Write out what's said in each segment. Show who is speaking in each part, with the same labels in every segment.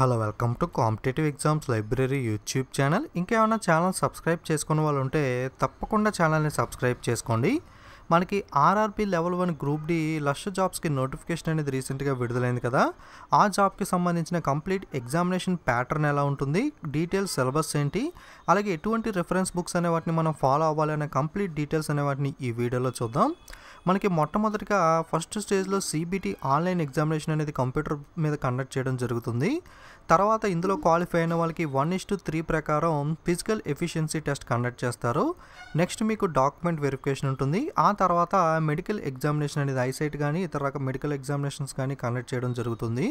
Speaker 1: hello welcome to competitive exams library YouTube channel ఇంకేమైనా channel subscribe చేసుకున్న వాళ్ళు ఉంటే తప్పకుండా ఛానల్ని సబ్స్క్రైబ్ చేసుకోండి మనకి RRB level one group D lakh జాబ్స్కి నోటిఫికేషన్ అనేది రీసెంట్గా విడుదలైంది కదా ఆ జాబ్కి సంబంధించిన కంప్లీట్ ఎగ్జామినేషన్ ప్యాటర్న్ ఎలా ఉంటుంది డీటెయిల్స్ సిలబస్ ఏంటి అలాగే ఎటువంటి రెఫరెన్స్ బుక్స్ అనే వాటిని మనం ఫాలో అవ్వాలి అనే కంప్లీట్ డీటెయిల్స్ అనే వాటిని ఈ వీడియోలో చూద్దాం మనకి మొట్టమొదటిగా ఫస్ట్ స్టేజ్లో సిబిటి ఆన్లైన్ ఎగ్జామినేషన్ అనేది కంప్యూటర్ మీద కండక్ట్ చేయడం జరుగుతుంది తర్వాత ఇందులో క్వాలిఫై అయిన వాళ్ళకి వన్ ఇస్ టు త్రీ ప్రకారం ఫిజికల్ ఎఫిషియన్సీ టెస్ట్ కండక్ట్ చేస్తారు నెక్స్ట్ మీకు డాక్యుమెంట్ వెరిఫికేషన్ ఉంటుంది ఆ తర్వాత మెడికల్ ఎగ్జామినేషన్ అనేది ఐసైట్ కానీ ఇతర రకం మెడికల్ ఎగ్జామినేషన్స్ కానీ కండక్ట్ చేయడం జరుగుతుంది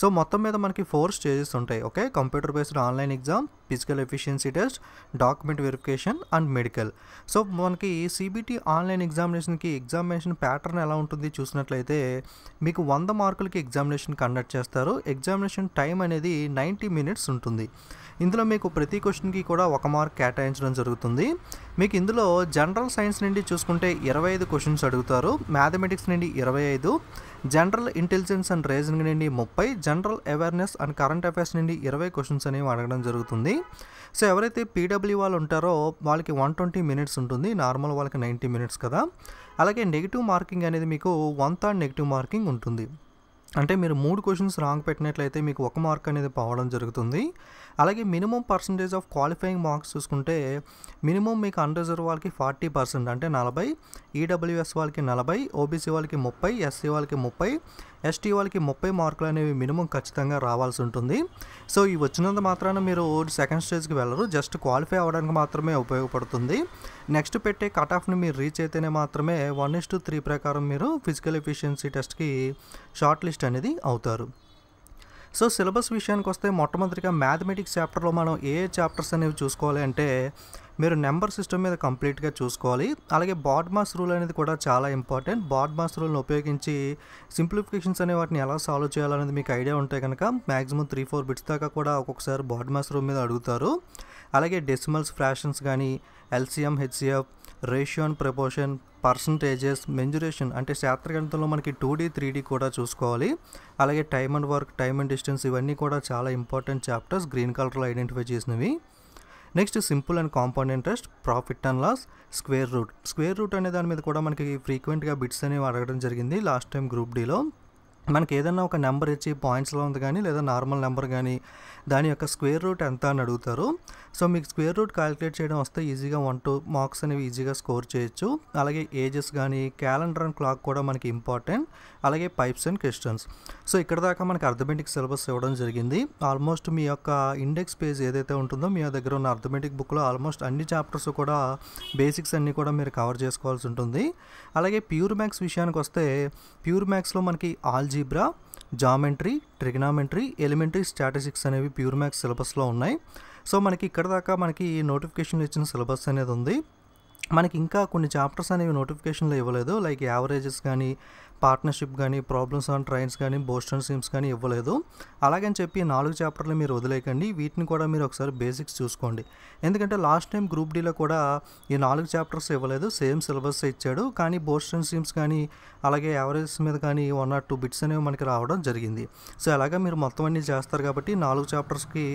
Speaker 1: సో మొత్తం మీద మనకి ఫోర్ స్టేజెస్ ఉంటాయి okay computer based online exam physical efficiency test document verification and medical so మనకి సిబిటీ ఆన్లైన్ ఎగ్జామినేషన్కి ఎగ్జామినేషన్ ప్యాటర్న్ ఎలా ఉంటుంది చూసినట్లయితే మీకు వంద మార్కులకి ఎగ్జామినేషన్ కండక్ట్ చేస్తారు ఎగ్జామినేషన్ టైం అనేది అనేది నైంటీ మినిట్స్ ఉంటుంది ఇందులో మీకు ప్రతి క్వశ్చన్కి కూడా ఒక మార్క్ కేటాయించడం జరుగుతుంది మీకు ఇందులో జనరల్ సైన్స్ నుండి చూసుకుంటే ఇరవై ఐదు క్వశ్చన్స్ అడుగుతారు మ్యాథమెటిక్స్ నుండి ఇరవై ఐదు జనరల్ ఇంటెలిజెన్స్ అండ్ రీజనింగ్ నుండి ముప్పై general awareness and current affairs నుండి ఇరవై క్వశ్చన్స్ అనేవి అడగడం జరుగుతుంది సో ఎవరైతే పీడబ్ల్యూ వాళ్ళు ఉంటారో వాళ్ళకి వన్ ట్వంటీ మినిట్స్ ఉంటుంది నార్మల్ వాళ్ళకి నైంటీ మినిట్స్ కదా అలాగే నెగిటివ్ మార్కింగ్ అనేది మీకు వన్ థర్డ్ నెగిటివ్ మార్కింగ్ ఉంటుంది అంటే మీరు మూడు క్వశ్చన్స్ రాంగ్ పెట్టినట్లయితే మీకు ఒక మార్క్ అనేది పోవడం జరుగుతుంది అలాగే minimum percentage of qualifying marks చూసుకుంటే మినిమం మీకు అన్రిజర్వ్ వాళ్ళకి ఫార్టీ పర్సెంట్ అంటే నలభై ఈడబ్ల్యూఎస్ e వాళ్ళకి నలభై ఓబీసీ వాళ్ళకి ముప్పై ఎస్సీ వాళ్ళకి ముప్పై ఎస్టీ వాళ్ళకి ముప్పై మార్కులు అనేవి మినిమం ఖచ్చితంగా రావాల్సి ఉంటుంది సో ఈ వచ్చినంత మాత్రాన మీరు సెకండ్ స్టేజ్కి వెళ్ళరు జస్ట్ క్వాలిఫై అవ్వడానికి మాత్రమే ఉపయోగపడుతుంది నెక్స్ట్ పెట్టే కట్ ఆఫ్ని మీరు రీచ్ అయితేనే మాత్రమే వన్ ఇస్ టు త్రీ ప్రకారం మీరు ఫిజికల్ ఎఫిషియన్సీ టెస్ట్కి షార్ట్ లిస్ట్ అనేది అవుతారు సో సిలబస్ విషయానికి వస్తే మొట్టమొదటిగా మ్యాథమెటిక్స్ చాప్టర్లో మనం ఏ చాప్టర్స్ అనేవి చూసుకోవాలి అంటే మీరు నెంబర్ సిస్టమ్ మీద కంప్లీట్గా చూసుకోవాలి అలాగే బాడ్ మాస్ రూల్ అనేది కూడా చాలా ఇంపార్టెంట్ బాడ్ మాస్ రూల్ని ఉపయోగించి సింప్లిఫికేషన్స్ అనే వాటిని ఎలా సాల్వ్ చేయాలనేది మీకు ఐడియా ఉంటే కనుక మ్యాక్సిమం త్రీ ఫోర్ బిట్స్ దాకా కూడా ఒక్కొక్కసారి బాడ్ మాస్ రూల్ మీద అడుగుతారు అలాగే డెసిమల్స్ ఫ్రాషన్స్ కానీ LCM HCF ratio and proportion percentages mensuration అంటే శాస్త్రగణితంలో మనకి టూ డీ త్రీ డీ కూడా చూసుకోవాలి అలాగే time and work time and distance ఇవన్నీ కూడా చాలా ఇంపార్టెంట్ చాప్టర్స్ గ్రీన్ కలర్లో ఐడెంటిఫై చేసినవి next simple and compound interest profit and loss square root square root అనే దాని మీద కూడా మనకి ఫ్రీక్వెంట్గా బిట్స్ అనేవి అడగడం జరిగింది లాస్ట్ టైం గ్రూప్ డీలో మనకి ఏదైనా ఒక నెంబర్ ఇచ్చి పాయింట్స్లో ఉంది కానీ లేదా నార్మల్ నెంబర్ కానీ దాని యొక్క స్క్వేర్ రూట్ ఎంత అని అడుగుతారు సో మీకు స్క్వేర్ రూట్ క్యాలిక్యులేట్ చేయడం వస్తే ఈజీగా వన్ టూ మార్క్స్ అనేవి ఈజీగా స్కోర్ చేయొచ్చు అలాగే ఏజెస్ కానీ క్యాలెండర్ అండ్ క్లాక్ కూడా మనకి ఇంపార్టెంట్ అలాగే పైప్స్ అండ్ క్వశ్చన్స్ సో ఇక్కడ దాకా మనకి అర్థమెటిక్ సిలబస్ ఇవ్వడం జరిగింది ఆల్మోస్ట్ మీ యొక్క ఇండెక్స్ పేజ్ ఏదైతే ఉంటుందో మీ దగ్గర ఉన్న అర్థమెటిక్ బుక్లో ఆల్మోస్ట్ అన్ని చాప్టర్స్ కూడా బేసిక్స్ అన్నీ కూడా మీరు కవర్ చేసుకోవాల్సి ఉంటుంది అలాగే ప్యూర్ మ్యాథ్స్ విషయానికి వస్తే ప్యూర్ మ్యాథ్స్లో మనకి ఆల్జీ algebra geometry trigonometry elementary statistics అనేవి ప్యూర్ మ్యాథ్స్ సిలబస్లో ఉన్నాయి సో మనకి ఇక్కడ దాకా మనకి నోటిఫికేషన్లు ఇచ్చిన సిలబస్ అనేది ఉంది మనకి ఇంకా కొన్ని చాప్టర్స్ అనేవి నోటిఫికేషన్లో ఇవ్వలేదు లైక్ యావరేజెస్ కానీ పార్ట్నర్షిప్ కానీ ప్రాబ్లమ్స్ ఆన్ ట్రైన్స్ కానీ బోస్టన్ సిమ్స్ కానీ ఇవ్వలేదు అలాగని చెప్పి నాలుగు చాప్టర్లు మీరు వదిలేకండి వీటిని కూడా మీరు ఒకసారి బేసిక్స్ చూసుకోండి ఎందుకంటే లాస్ట్ టైం గ్రూప్ డీలో కూడా ఈ నాలుగు చాప్టర్స్ ఇవ్వలేదు సేమ్ సిలబస్ ఇచ్చాడు కానీ బోస్టన్ సిమ్స్ కానీ అలాగే యావరేజ్ మీద కానీ వన్ ఆర్ టూ బిట్స్ అనేవి మనకి రావడం జరిగింది సో అలాగే మీరు మొత్తం అన్నీ చేస్తారు కాబట్టి నాలుగు చాప్టర్స్కి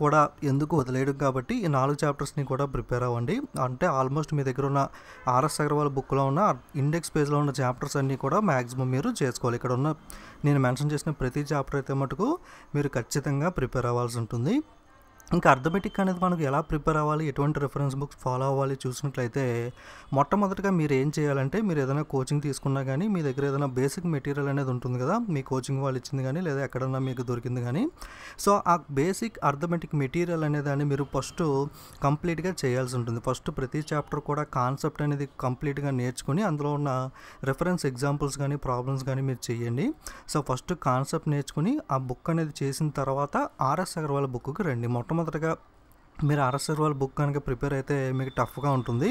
Speaker 1: కూడా ఎందుకు వదిలేయడం కాబట్టి ఈ నాలుగు చాప్టర్స్ని కూడా ప్రిపేర్ అవ్వండి అంటే ఆల్మోస్ట్ మీ దగ్గర ఉన్న ఆర్ఎస్ అగర్వాల్ బుక్లో ఉన్న ఇండెక్స్ పేజ్లో ఉన్న చాప్టర్స్ అన్నీ కూడా మ్యాక్సిమం మీరు చేసుకోవాలి ఇక్కడ ఉన్న నేను మెన్షన్ చేసిన ప్రతి చాప్టర్ అయితే మటుకు మీరు ఖచ్చితంగా ప్రిపేర్ అవ్వాల్సి ఉంటుంది ఇంకా అర్థమెటిక్ అనేది మనకు ఎలా ప్రిపేర్ అవ్వాలి ఎటువంటి రిఫరెన్స్ బుక్స్ ఫాలో అవ్వాలి చూసినట్లయితే మొట్టమొదటిగా మీరు ఏం చేయాలంటే మీరు ఏదైనా కోచింగ్ తీసుకున్నా కానీ మీ దగ్గర ఏదైనా బేసిక్ మెటీరియల్ అనేది ఉంటుంది కదా మీ కోచింగ్ వాళ్ళు ఇచ్చింది కానీ లేదా ఎక్కడన్నా మీకు దొరికింది కానీ సో ఆ బేసిక్ అర్థమెటిక్ మెటీరియల్ అనేదాన్ని మీరు ఫస్ట్ కంప్లీట్గా చేయాల్సి ఉంటుంది ఫస్ట్ ప్రతి చాప్టర్ కూడా కాన్సెప్ట్ అనేది కంప్లీట్గా నేర్చుకుని అందులో ఉన్న రెఫరెన్స్ ఎగ్జాంపుల్స్ కానీ ప్రాబ్లమ్స్ కానీ మీరు చేయండి సో ఫస్ట్ కాన్సెప్ట్ నేర్చుకుని ఆ బుక్ అనేది చేసిన తర్వాత ఆర్ఎస్ అగర్వాల్ బుక్కి రండి మొట్టమొదటి మొట్టమొదటిగా మీరు ఆర్ఎస్ఆర్ వాళ్ళ బుక్ కనుక ప్రిపేర్ అయితే మీకు టఫ్గా ఉంటుంది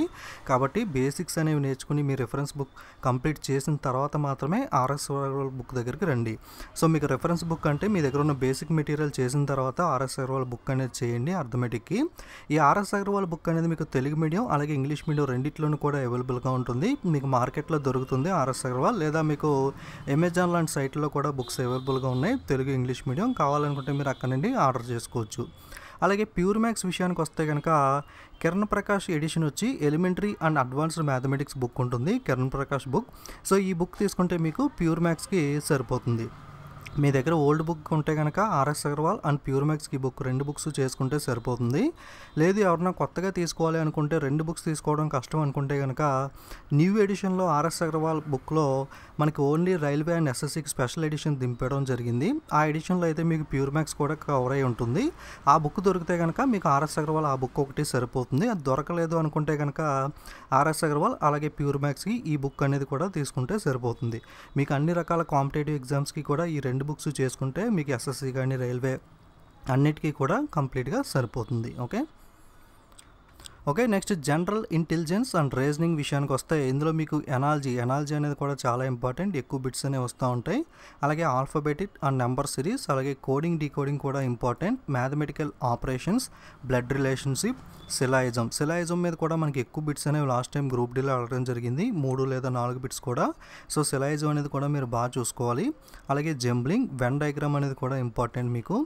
Speaker 1: కాబట్టి బేసిక్స్ అనేవి నేర్చుకుని మీ రెఫరెన్స్ బుక్ కంప్లీట్ చేసిన తర్వాత మాత్రమే ఆర్ఎస్ఆర్ వాళ్ళ బుక్ దగ్గరికి రండి సో మీకు రెఫరెన్స్ బుక్ అంటే మీ దగ్గర ఉన్న బేసిక్ మెటీరియల్ చేసిన తర్వాత ఆర్ఎస్ఆర్ వాళ్ళ బుక్ అనేది చేయండి అర్థమెటిక్కి ఈ ఆర్ఎస్ వాళ్ళ బుక్ అనేది మీకు తెలుగు మీడియం అలాగే ఇంగ్లీష్ మీడియం రెండిట్లోనూ కూడా అవైలబుల్గా ఉంటుంది మీకు మార్కెట్లో దొరుకుతుంది ఆర్ఎస్ అగర్వాల్ లేదా మీకు అమెజాన్ లాంటి సైట్లో కూడా బుక్స్ అవైలబుల్గా ఉన్నాయి తెలుగు ఇంగ్లీష్ మీడియం కావాలనుకుంటే మీరు అక్కడ నుండి ఆర్డర్ చేసుకోవచ్చు అలాగే ప్యూర్ మ్యాథ్స్ విషయానికి వస్తే కనుక కిరణ్ ప్రకాష్ ఎడిషన్ వచ్చి elementary and advanced mathematics book ఉంటుంది కిరణ్ ప్రకాష్ బుక్ సో ఈ బుక్ తీసుకుంటే మీకు ప్యూర్ మ్యాథ్స్కి సరిపోతుంది మీ దగ్గర ఓల్డ్ బుక్ ఉంటే కనుక ఆర్ఎస్ అగర్వాల్ అండ్ మ్యాక్స్ ఈ బుక్ రెండు బుక్స్ చేసుకుంటే సరిపోతుంది లేదు ఎవరన్నా కొత్తగా తీసుకోవాలి అనుకుంటే రెండు బుక్స్ తీసుకోవడం కష్టం అనుకుంటే కనుక న్యూ ఎడిషన్లో ఆర్ఎస్ అగర్వాల్ బుక్లో మనకి ఓన్లీ రైల్వే అండ్ ఎస్ఎస్సికి స్పెషల్ ఎడిషన్ దింపడం జరిగింది ఆ ఎడిషన్లో అయితే మీకు ప్యూర్ మ్యాక్స్ కూడా కవర్ అయి ఉంటుంది ఆ బుక్ దొరికితే కనుక మీకు ఆర్ఎస్ అగర్వాల్ ఆ బుక్ ఒకటి సరిపోతుంది అది దొరకలేదు అనుకుంటే కనుక ఆర్ఎస్ అగర్వాల్ అలాగే ప్యూర్ మ్యాక్స్కి ఈ బుక్ అనేది కూడా తీసుకుంటే సరిపోతుంది మీకు అన్ని రకాల కాంపిటేటివ్ ఎగ్జామ్స్కి కూడా ఈ రెండు రెండు బుక్స్ చేసుకుంటే మీకు ఎస్ఎస్సి కానీ రైల్వే అన్నిటికీ కూడా కంప్లీట్గా సరిపోతుంది okay okay next general intelligence and reasoning విషయానికి వస్తే ఇందులో మీకు ఎనాలజీ ఎనాలజీ అనేది కూడా చాలా ఇంపార్టెంట్ ఎక్కువ బిట్స్ అనేవి వస్తూ ఉంటాయి అలాగే ఆల్ఫాబెటిక్ అండ్ నెంబర్ సిరీస్ అలాగే కోడింగ్ డీకోడింగ్ కూడా important mathematical operations blood relationship syllogism syllogism మీద కూడా మనకి ఎక్కువ బిట్స్ అనేవి లాస్ట్ టైం గ్రూప్ డీలో అడగడం జరిగింది మూడు లేదా నాలుగు బిట్స్ కూడా సో సిలాయిజం అనేది కూడా మీరు బాగా చూసుకోవాలి అలాగే జెంబ్లింగ్ వెన్ డయాగ్రామ్ అనేది కూడా ఇంపార్టెంట్ మీకు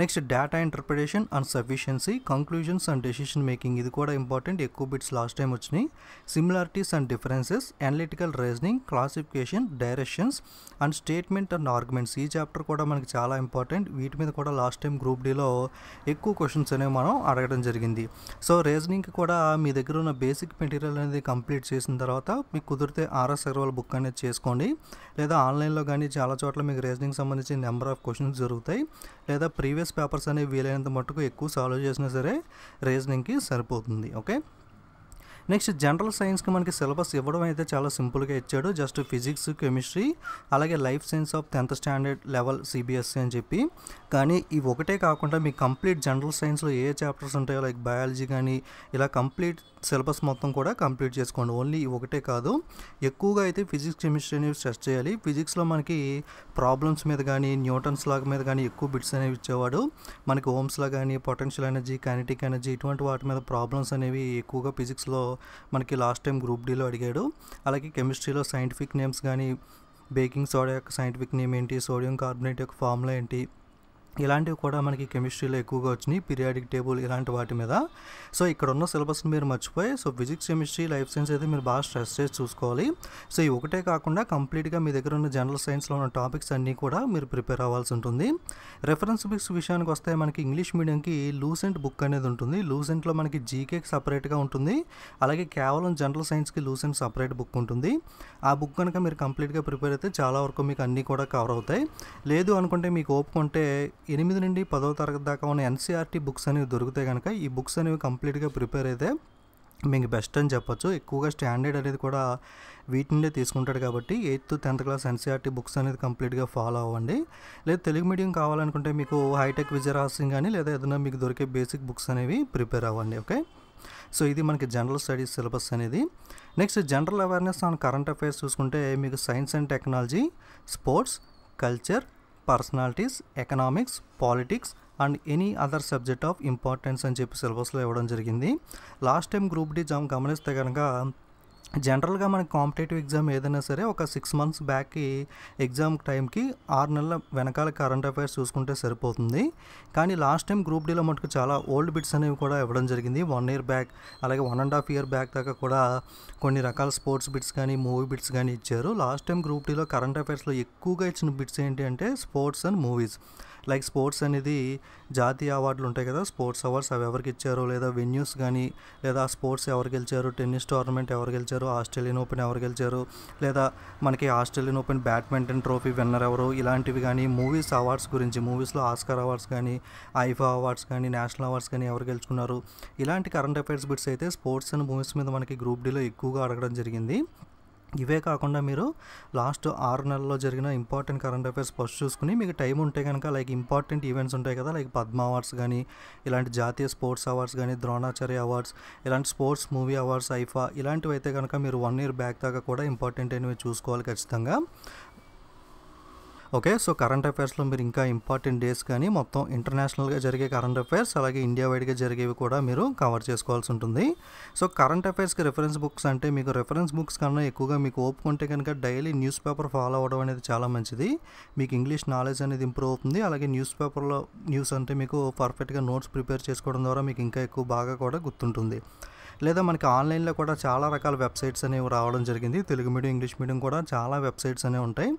Speaker 1: next data interpretation and sufficiency conclusions and decision making ఇది కూడా ఇంపార్టెంట్ ఎక్కువ బిట్స్ లాస్ట్ టైం వచ్చినాయి similarities and differences analytical reasoning classification directions and statement and arguments ఈ చాప్టర్ కూడా మనకి చాలా ఇంపార్టెంట్ వీటి మీద కూడా లాస్ట్ టైం గ్రూప్ డీలో ఎక్కువ క్వశ్చన్స్ అనేవి మనం అడగడం జరిగింది సో రీజనింగ్కి కూడా మీ దగ్గర ఉన్న బేసిక్ మెటీరియల్ అనేది కంప్లీట్ చేసిన తర్వాత మీకు కుదిరితే ఆర్ఎస్ అగర్వాల్ బుక్ అనేది చేసుకోండి లేదా ఆన్లైన్లో కానీ చాలా చోట్ల మీకు రీజనింగ్ సంబంధించి నెంబర్ ఆఫ్ క్వశ్చన్స్ జరుగుతాయి లేదా ప్రీవియస్ పేపర్స్ అనేవి వీలైనంత మట్టుకు ఎక్కువ సాల్వ్ చేసినా సరే రీజనింగ్కి సరిపోతుంది ఓకే నెక్స్ట్ జనరల్ సైన్స్కి మనకి సిలబస్ ఇవ్వడం అయితే చాలా సింపుల్గా ఇచ్చాడు జస్ట్ ఫిజిక్స్ కెమిస్ట్రీ అలాగే life science of tenth standard level CBSE అని చెప్పి కానీ ఇవి ఒకటే కాకుండా మీ కంప్లీట్ జనరల్ సైన్స్లో ఏ చాప్టర్స్ ఉంటాయో లైక్ బయాలజీ కానీ ఇలా కంప్లీట్ సిలబస్ మొత్తం కూడా కంప్లీట్ చేసుకోండి ఓన్లీ ఒకటే కాదు ఎక్కువగా అయితే ఫిజిక్స్ కెమిస్ట్రీ అనేవి స్ట్రెస్ చేయాలి ఫిజిక్స్లో మనకి ప్రాబ్లమ్స్ మీద కానీ న్యూటన్స్ లాగా మీద కానీ ఎక్కువ బిట్స్ అనేవి ఇచ్చేవాడు మనకి ఓమ్స్లా కానీ పొటెన్షియల్ ఎనర్జీ కైనటిక్ ఎనర్జీ ఇటువంటి వాటి మీద ప్రాబ్లమ్స్ అనేవి ఎక్కువగా ఫిజిక్స్లో మనకి లాస్ట్ టైం గ్రూప్ డీలో అడిగాడు అలాగే కెమిస్ట్రీలో సైంటిఫిక్ నేమ్స్ కానీ బేకింగ్ సోడా యొక్క సైంటిఫిక్ నేమ్ ఏంటి సోడియం కార్బోనేట్ యొక్క ఫార్ములా ఏంటి ఇలాంటివి కూడా మనకి కెమిస్ట్రీలో ఎక్కువగా వచ్చినాయి పీరియాడిక్ టేబుల్ ఇలాంటి వాటి మీద సో ఇక్కడ ఉన్న సిలబస్ని మీరు మర్చిపోయి so physics chemistry life science అయితే మీరు బాగా స్ట్రెస్ చేసి చూసుకోవాలి సో ఈ ఒకటే కాకుండా కంప్లీట్గా మీ దగ్గర ఉన్న జనరల్ సైన్స్లో ఉన్న టాపిక్స్ అన్నీ కూడా మీరు ప్రిపేర్ అవ్వాల్సి ఉంటుంది రెఫరెన్స్ బుక్స్ విషయానికి వస్తే మనకి ఇంగ్లీష్ మీడియంకి లూసెంట్ బుక్ అనేది ఉంటుంది లూసెంట్లో మనకి జీకేకి సపరేట్గా ఉంటుంది అలాగే కేవలం జనరల్ సైన్స్కి లూసెంట్ సపరేట్ బుక్ ఉంటుంది ఆ బుక్ కనుక మీరు కంప్లీట్గా ప్రిపేర్ అయితే చాలా వరకు మీకు అన్నీ కూడా కవర్ అవుతాయి లేదు అనుకుంటే మీకు ఓపుకుంటే ఎనిమిది నుండి పదవ తరగతి దాకా ఉన్న ఎన్సీఆర్టీ బుక్స్ అనేవి దొరికితే కనుక ఈ బుక్స్ అనేవి కంప్లీట్గా ప్రిపేర్ అయితే మీకు బెస్ట్ అని చెప్పొచ్చు ఎక్కువగా స్టాండర్డ్ అనేది కూడా వీటి నుండే తీసుకుంటాడు కాబట్టి eighth tenth class NCERT books అనేది కంప్లీట్గా ఫాలో అవ్వండి లేదా తెలుగు మీడియం కావాలనుకుంటే మీకు హైటెక్ విజయరహస్యం కానీ లేదా ఏదైనా మీకు దొరికే బేసిక్ బుక్స్ అనేవి ప్రిపేర్ అవ్వండి ఓకే సో ఇది మనకి జనరల్ స్టడీస్ సిలబస్ అనేది next general awareness on current affairs చూసుకుంటే మీకు science and technology sports culture personalities economics politics and any other subject of importance అని చెప్పి సిలబస్లో ఇవ్వడం జరిగింది last time group D exam గమనిస్తే కనుక జనరల్గా మనకి కాంపిటేటివ్ ఎగ్జామ్ ఏదైనా సరే ఒక సిక్స్ మంత్స్ బ్యాక్ ఎగ్జామ్ టైంకి ఆరు నెలల వెనకాల కరెంట్ అఫైర్స్ చూసుకుంటే సరిపోతుంది కానీ లాస్ట్ టైం గ్రూప్ డీలో మటుకు చాలా ఓల్డ్ బిట్స్ అనేవి కూడా ఇవ్వడం జరిగింది వన్ ఇయర్ బ్యాక్ అలాగే one and half year back దాకా కూడా కొన్ని రకాల స్పోర్ట్స్ బిట్స్ కానీ మూవీ బిట్స్ కానీ ఇచ్చారు లాస్ట్ టైం గ్రూప్ డీలో కరెంట్ అఫైర్స్లో ఎక్కువగా ఇచ్చిన బిట్స్ ఏంటి అంటే sports and movies like sports అనేది జాతీయ అవార్డులు ఉంటాయి కదా స్పోర్ట్స్ అవార్డ్స్ అవి ఎవరికి ఇచ్చారు లేదా వెన్యూస్ కానీ లేదా స్పోర్ట్స్ ఎవరు గెలిచారు టెన్నిస్ టోర్నమెంట్ ఎవరు గెలిచారు ఆస్ట్రేలియన్ ఓపెన్ ఎవరు గెలిచారు లేదా మనకి Australian open badminton trophy winner ఎవరు ఇలాంటివి కానీ మూవీస్ అవార్డ్స్ గురించి మూవీస్లో ఆస్కార్ అవార్డ్స్ కానీ ఐఫా అవార్డ్స్ కానీ నేషనల్ అవార్డ్స్ కానీ ఎవరు గెలుచుకున్నారు ఇలాంటి కరెంట్ అఫైర్స్ బిట్స్ అయితే స్పోర్ట్స్ అండ్ మూవీస్ మీద మనకి గ్రూప్ డీలో ఎక్కువగా అడగడం జరిగింది ఇవే కాకుండా మీరు లాస్ట్ ఆరు నెలల్లో జరిగిన ఇంపార్టెంట్ కరెంట్ అఫైర్స్ ఫస్ట్ చూసుకుని మీకు టైం ఉంటే కనుక లైక్ ఇంపార్టెంట్ ఈవెంట్స్ ఉంటాయి కదా లైక్ పద్మ అవార్డ్స్ కానీ ఇలాంటి జాతీయ స్పోర్ట్స్ అవార్డ్స్ కానీ ద్రోణాచార్య అవార్డ్స్ ఇలాంటి స్పోర్ట్స్ మూవీ అవార్డ్స్ ఐఫా ఇలాంటివి అయితే కనుక మీరు వన్ ఇయర్ బ్యాక్ దాకా కూడా ఇంపార్టెంట్ అయినవి చూసుకోవాలి ఖచ్చితంగా ఓకే సో కరెంట్ అఫైర్స్లో మీరు ఇంకా ఇంపార్టెంట్ డేస్ కానీ మొత్తం ఇంటర్నేషనల్గా జరిగే కరెంట్ అఫైర్స్ అలాగే ఇండియా వైడ్గా జరిగేవి కూడా మీరు కవర్ చేసుకోవాల్సి ఉంటుంది సో కరెంట్ అఫైర్స్కి రెఫరెన్స్ బుక్స్ అంటే మీకు రెఫరెన్స్ బుక్స్ కన్నా ఎక్కువగా మీకు ఒప్పుకుంటే కనుక డైలీ న్యూస్ పేపర్ ఫాలో అవ్వడం అనేది చాలా మంచిది మీకు ఇంగ్లీష్ నాలెడ్జ్ అనేది ఇంప్రూవ్ అవుతుంది అలాగే న్యూస్ పేపర్లో న్యూస్ అంటే మీకు పర్ఫెక్ట్గా నోట్స్ ప్రిపేర్ చేసుకోవడం ద్వారా మీకు ఇంకా ఎక్కువ బాగా కూడా గుర్తుంటుంది లేదా మనకి ఆన్లైన్లో కూడా చాలా రకాల వెబ్సైట్స్ అనేవి రావడం జరిగింది తెలుగు మీడియం ఇంగ్లీష్ మీడియం కూడా చాలా వెబ్సైట్స్ అనేవి ఉంటాయి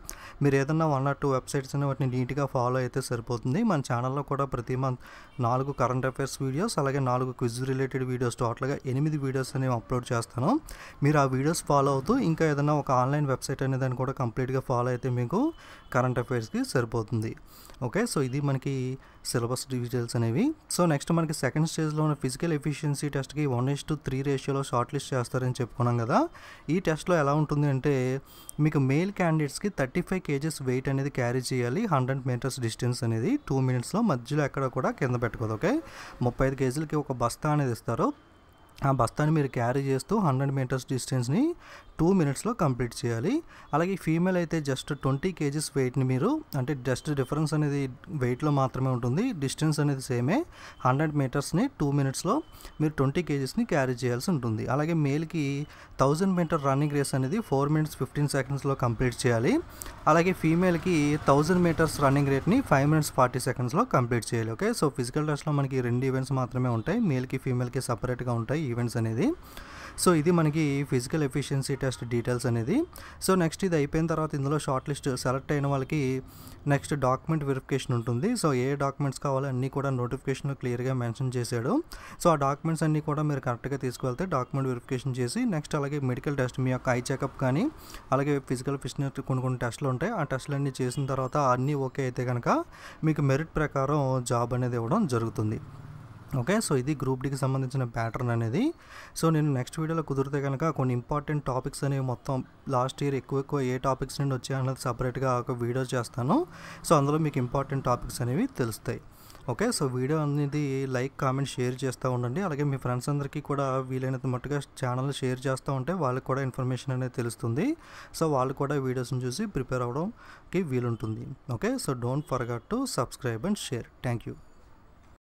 Speaker 1: మీరు ఏదన్నా వన్ ఆర్ టూ వెబ్సైట్స్ అనేవి వాటిని నీట్గా ఫాలో అయితే సరిపోతుంది మన ఛానల్లో కూడా ప్రతి మంత్ నాలుగు కరెంట్ అఫైర్స్ వీడియోస్ అలాగే నాలుగు క్విజ్ రిలేటెడ్ వీడియోస్ టోటల్గా ఎనిమిది వీడియోస్ అనేవి అప్లోడ్ చేస్తాను మీరు ఆ వీడియోస్ ఫాలో అవుతూ ఇంకా ఏదైనా ఒక ఆన్లైన్ వెబ్సైట్ అనే దాన్ని కూడా కంప్లీట్గా ఫాలో అయితే మీకు కరెంట్ అఫైర్స్కి సరిపోతుంది ఓకే సో ఇది మనకి సిలబస్ డీటెయిల్స్ అనేవి సో నెక్స్ట్ మనకి సెకండ్ స్టేజ్లో ఉన్న ఫిజికల్ ఎఫిషియన్సీ టెస్ట్కి వన్ ఇస్ టు త్రీ రేషియోలో షార్ట్ లిస్ట్ చేస్తారని చెప్పుకున్నాం కదా ఈ టెస్ట్లో ఎలా ఉంటుంది అంటే మీకు మేల్ క్యాండిడేట్స్కి థర్టీ ఫైవ్ కేజెస్ వెయిట్ అనేది క్యారీ చేయాలి హండ్రెడ్ మీటర్స్ డిస్టెన్స్ అనేది టూ మినిట్స్లో మధ్యలో ఎక్కడ కూడా కింద పెట్టుకోదు ఓకే ముప్పై ఐదు కేజీలకి ఒక బస్తా అనేది ఇస్తారు ఆ బస్తాని మీరు క్యారీ చేస్తూ హండ్రెడ్ మీటర్స్ డిస్టెన్స్ని టూ మినిట్స్లో కంప్లీట్ చేయాలి అలాగే ఫీమేల్ అయితే జస్ట్ ట్వంటీ కేజీస్ వెయిట్ని మీరు అంటే జస్ట్ డిఫరెన్స్ అనేది వెయిట్లో మాత్రమే ఉంటుంది డిస్టెన్స్ అనేది సేమే హండ్రెడ్ మీటర్స్ని టూ మినిట్స్లో మీరు ట్వంటీ కేజీస్ని క్యారీ చేయాల్సి ఉంటుంది అలాగే మేల్కి థౌజండ్ మీటర్ రన్నింగ్ రేస్ అనేది ఫోర్ మినిట్స్ ఫిఫ్టీన్ సెకండ్స్లో కంప్లీట్ చేయాలి అలాగే ఫీమేల్కి థౌజండ్ మీటర్స్ రన్నింగ్ రేట్ని ఫైవ్ మినిట్స్ ఫార్టీ సెకండ్స్లో కంప్లీట్ చేయాలి ఓకే సో ఫిజికల్ టెస్ట్లో మనకి రెండు ఈవెంట్స్ మాత్రమే ఉంటాయి మేల్కి ఫీమేల్కి సపరేట్గా ఉంటాయి ఈవెంట్స్ అనేది సో ఇది మనకి ఫిజికల్ ఎఫిషియన్సీ టెస్ట్ డీటెయిల్స్ అనేది సో నెక్స్ట్ ఇది అయిపోయిన తర్వాత ఇందులో షార్ట్ లిస్ట్ సెలెక్ట్ అయిన వాళ్ళకి నెక్స్ట్ డాక్యుమెంట్ వెరిఫికేషన్ ఉంటుంది సో ఏ డాక్యుమెంట్స్ కావాలో అన్నీ కూడా నోటిఫికేషన్లో క్లియర్గా మెన్షన్ చేశాడు సో ఆ డాక్యుమెంట్స్ అన్నీ కూడా మీరు కరెక్ట్గా తీసుకువెళ్తే డాక్యుమెంట్ వెరిఫికేషన్ చేసి నెక్స్ట్ అలాగే మెడికల్ టెస్ట్ మీ యొక్క ఐ చెకప్ కానీ అలాగే ఫిజికల్ ఫిట్నెస్ కొన్ని కొన్ని టెస్ట్లు ఉంటాయి ఆ టెస్ట్లు అన్నీ చేసిన తర్వాత అన్నీ ఓకే అయితే కనుక మీకు మెరిట్ ప్రకారం జాబ్ అనేది ఇవ్వడం జరుగుతుంది ఓకే సో ఇది గ్రూప్ డికి సంబంధించిన ప్యాటర్న్ అనేది సో నేను నెక్స్ట్ వీడియోలో కుదిరితే కనుక కొన్ని ఇంపార్టెంట్ టాపిక్స్ అనేవి మొత్తం లాస్ట్ ఇయర్ ఎక్కువ ఎక్కువ ఏ టాపిక్స్ నుండి వచ్చాయన్నది సపరేట్గా ఒక వీడియో చేస్తాను సో అందులో మీకు ఇంపార్టెంట్ టాపిక్స్ అనేవి తెలుస్తాయి ఓకే సో వీడియో అనేది లైక్ కామెంట్ షేర్ చేస్తూ ఉండండి అలాగే మీ ఫ్రెండ్స్ అందరికీ కూడా వీలైనంత మట్టుగా ఛానల్ షేర్ చేస్తూ ఉంటే వాళ్ళకి కూడా ఇన్ఫర్మేషన్ అనేది తెలుస్తుంది సో వాళ్ళు కూడా వీడియోస్ని చూసి ప్రిపేర్ అవడంకి వీలుంటుంది okay so don't forget to subscribe and share thank you